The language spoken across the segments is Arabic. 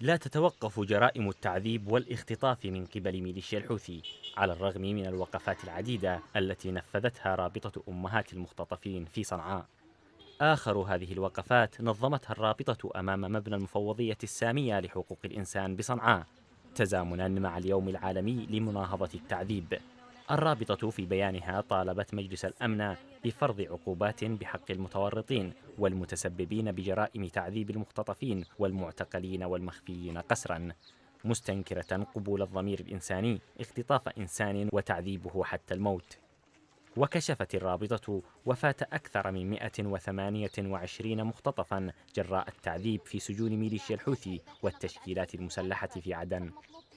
لا تتوقف جرائم التعذيب والاختطاف من قبل ميليشيا الحوثي على الرغم من الوقفات العديدة التي نفذتها رابطة أمهات المختطفين في صنعاء آخر هذه الوقفات نظمتها الرابطة أمام مبنى المفوضية السامية لحقوق الإنسان بصنعاء تزامنا مع اليوم العالمي لمناهضة التعذيب الرابطة في بيانها طالبت مجلس الأمن بفرض عقوبات بحق المتورطين والمتسببين بجرائم تعذيب المختطفين والمعتقلين والمخفيين قسرا مستنكرة قبول الضمير الإنساني اختطاف إنسان وتعذيبه حتى الموت وكشفت الرابطة وفاة أكثر من 128 مختطفا جراء التعذيب في سجون ميليشيا الحوثي والتشكيلات المسلحة في عدن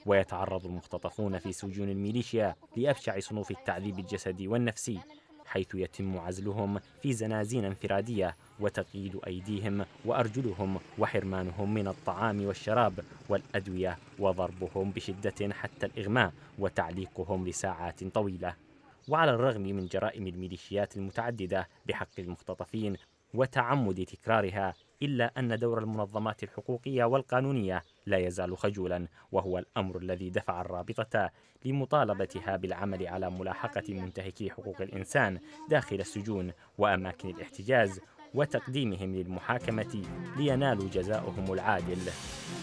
ويتعرض المختطفون في سجون الميليشيا لأبشع صنوف التعذيب الجسدي والنفسي حيث يتم عزلهم في زنازين انفرادية وتقييد أيديهم وأرجلهم وحرمانهم من الطعام والشراب والأدوية وضربهم بشدة حتى الإغماء وتعليقهم لساعات طويلة وعلى الرغم من جرائم الميليشيات المتعددة بحق المختطفين وتعمد تكرارها إلا أن دور المنظمات الحقوقية والقانونية لا يزال خجولا وهو الأمر الذي دفع الرابطة لمطالبتها بالعمل على ملاحقة منتهكي حقوق الإنسان داخل السجون وأماكن الاحتجاز وتقديمهم للمحاكمة لينالوا جزاؤهم العادل